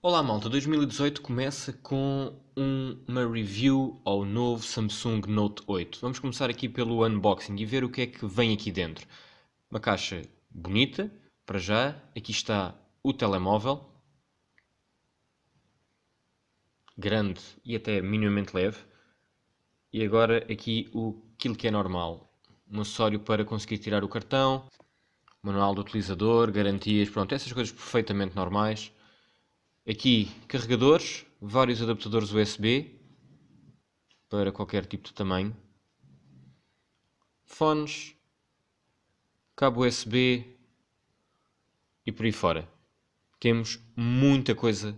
Olá malta, 2018 começa com um, uma review ao novo Samsung Note 8. Vamos começar aqui pelo unboxing e ver o que é que vem aqui dentro. Uma caixa bonita, para já. Aqui está o telemóvel. Grande e até minimamente leve. E agora aqui o aquilo que é normal. Um acessório para conseguir tirar o cartão, manual do utilizador, garantias, pronto, essas coisas perfeitamente normais. Aqui carregadores, vários adaptadores USB para qualquer tipo de tamanho, fones, cabo USB e por aí fora. Temos muita coisa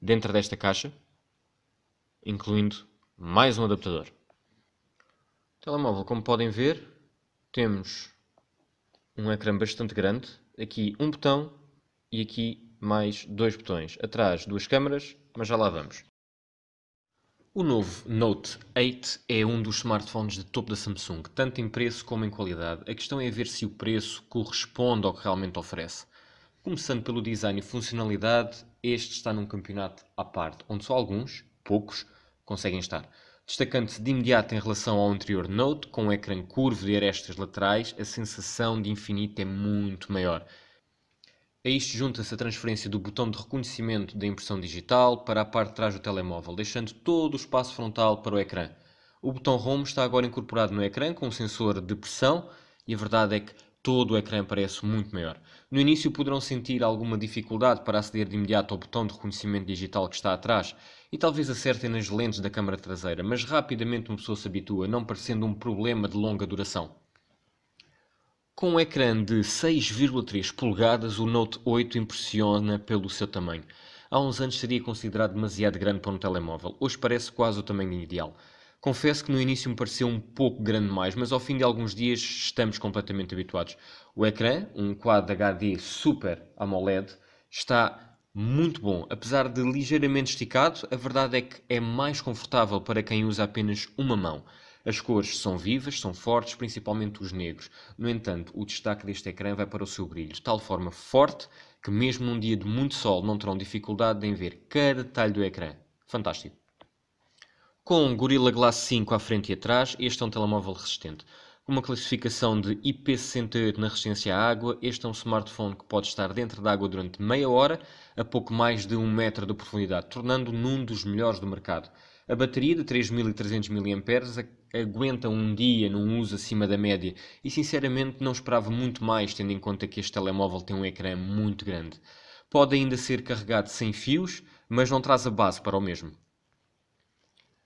dentro desta caixa, incluindo mais um adaptador. telemóvel, como podem ver, temos um ecrã bastante grande, aqui um botão e aqui mais dois botões. Atrás, duas câmaras, mas já lá vamos. O novo Note 8 é um dos smartphones de topo da Samsung, tanto em preço como em qualidade. A questão é ver se o preço corresponde ao que realmente oferece. Começando pelo design e funcionalidade, este está num campeonato à parte, onde só alguns, poucos, conseguem estar. Destacando-se de imediato em relação ao anterior Note, com um ecrã curvo de arestas laterais, a sensação de infinito é muito maior. A isto junta-se a transferência do botão de reconhecimento da impressão digital para a parte de trás do telemóvel, deixando todo o espaço frontal para o ecrã. O botão Home está agora incorporado no ecrã com um sensor de pressão e a verdade é que todo o ecrã parece muito maior. No início poderão sentir alguma dificuldade para aceder de imediato ao botão de reconhecimento digital que está atrás e talvez acertem nas lentes da câmara traseira, mas rapidamente uma pessoa se habitua, não parecendo um problema de longa duração. Com um ecrã de 6,3 polegadas, o Note 8 impressiona pelo seu tamanho. Há uns anos seria considerado demasiado grande para um telemóvel, hoje parece quase o tamanho ideal. Confesso que no início me pareceu um pouco grande mais, mas ao fim de alguns dias estamos completamente habituados. O ecrã, um quadro HD Super AMOLED, está muito bom. Apesar de ligeiramente esticado, a verdade é que é mais confortável para quem usa apenas uma mão. As cores são vivas, são fortes, principalmente os negros. No entanto, o destaque deste ecrã vai para o seu brilho, de tal forma forte que mesmo num dia de muito sol não terão dificuldade em ver cada detalhe do ecrã. Fantástico! Com o Gorilla Glass 5 à frente e atrás, este é um telemóvel resistente. Com uma classificação de IP68 na resistência à água, este é um smartphone que pode estar dentro da água durante meia hora, a pouco mais de um metro de profundidade, tornando-o num dos melhores do mercado. A bateria de 3.300 mAh aguenta um dia num uso acima da média e sinceramente não esperava muito mais, tendo em conta que este telemóvel tem um ecrã muito grande. Pode ainda ser carregado sem fios, mas não traz a base para o mesmo.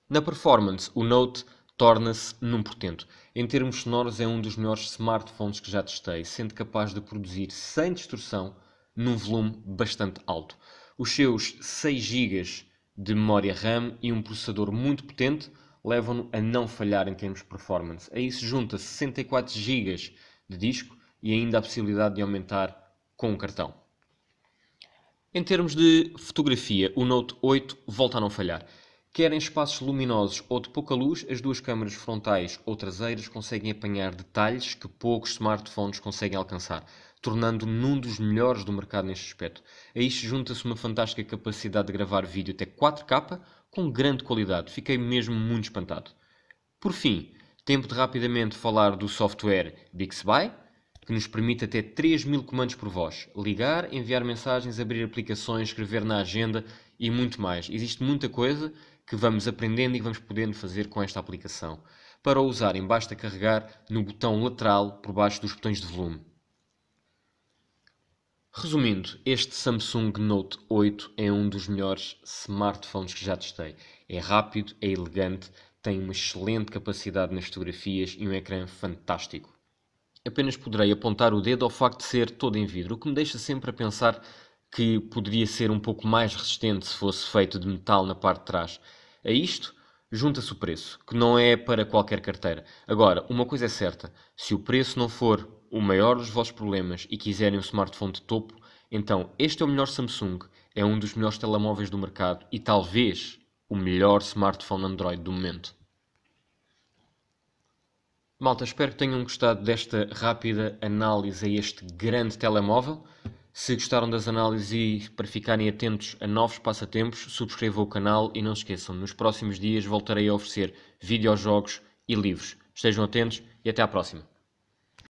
Na performance, o Note torna-se num portento. Em termos sonoros, é um dos melhores smartphones que já testei, sendo capaz de produzir sem distorção num volume bastante alto. Os seus 6 GB de memória RAM e um processador muito potente levam-no a não falhar em termos de performance. A isso junta 64 GB de disco e ainda a possibilidade de aumentar com o cartão. Em termos de fotografia, o Note 8 volta a não falhar. Quer em espaços luminosos ou de pouca luz, as duas câmaras frontais ou traseiras conseguem apanhar detalhes que poucos smartphones conseguem alcançar, tornando-o num dos melhores do mercado neste aspecto. A isto junta-se uma fantástica capacidade de gravar vídeo até 4K com grande qualidade. Fiquei mesmo muito espantado. Por fim, tempo de rapidamente falar do software Bixby, que nos permite até 3 mil comandos por voz. Ligar, enviar mensagens, abrir aplicações, escrever na agenda e muito mais. Existe muita coisa que vamos aprendendo e vamos podendo fazer com esta aplicação. Para o usarem, basta carregar no botão lateral por baixo dos botões de volume. Resumindo, este Samsung Note 8 é um dos melhores smartphones que já testei. É rápido, é elegante, tem uma excelente capacidade nas fotografias e um ecrã fantástico apenas poderei apontar o dedo ao facto de ser todo em vidro, o que me deixa sempre a pensar que poderia ser um pouco mais resistente se fosse feito de metal na parte de trás. A isto junta-se o preço, que não é para qualquer carteira. Agora, uma coisa é certa: se o preço não for o maior dos vossos problemas e quiserem um smartphone de topo, então este é o melhor Samsung, é um dos melhores telemóveis do mercado e talvez o melhor smartphone Android do momento. Malta, espero que tenham gostado desta rápida análise a este grande telemóvel. Se gostaram das análises e para ficarem atentos a novos passatempos, subscrevam o canal e não se esqueçam, nos próximos dias voltarei a oferecer videojogos e livros. Estejam atentos e até à próxima.